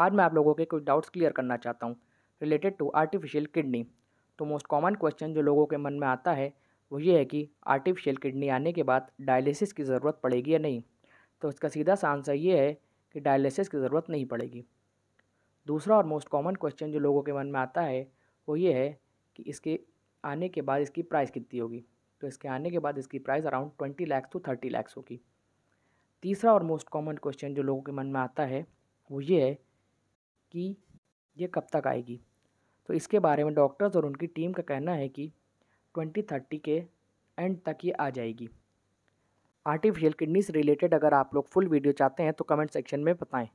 आज मैं आप लोगों के कुछ डाउट्स क्लियर करना चाहता हूँ रिलेटेड टू आर्टिफिशियल किडनी तो मोस्ट कॉमन क्वेश्चन जो लोगों के मन में आता है वो ये है कि आर्टिफिशियल किडनी आने के बाद डायलिसिस की ज़रूरत पड़ेगी या नहीं तो इसका सीधा सा आंसर ये है कि डायलिसिस की ज़रूरत नहीं पड़ेगी दूसरा और मोस्ट कॉमन क्वेश्चन जो लोगों के मन में आता है वो ये है कि इसके आने के बाद इसकी प्राइस कितनी होगी तो इसके आने के बाद इसकी price around twenty lakhs to thirty lakhs होगी तीसरा और मोस्ट कॉमन क्वेश्चन जो लोगों के मन में आता है वो ये है कि ये कब तक आएगी तो इसके बारे में डॉक्टर्स और उनकी टीम का कहना है कि ट्वेंटी थर्टी के एंड तक ये आ जाएगी आर्टिफिशियल किडनी से रिलेटेड अगर आप लोग फुल वीडियो चाहते हैं तो कमेंट सेक्शन में बताएं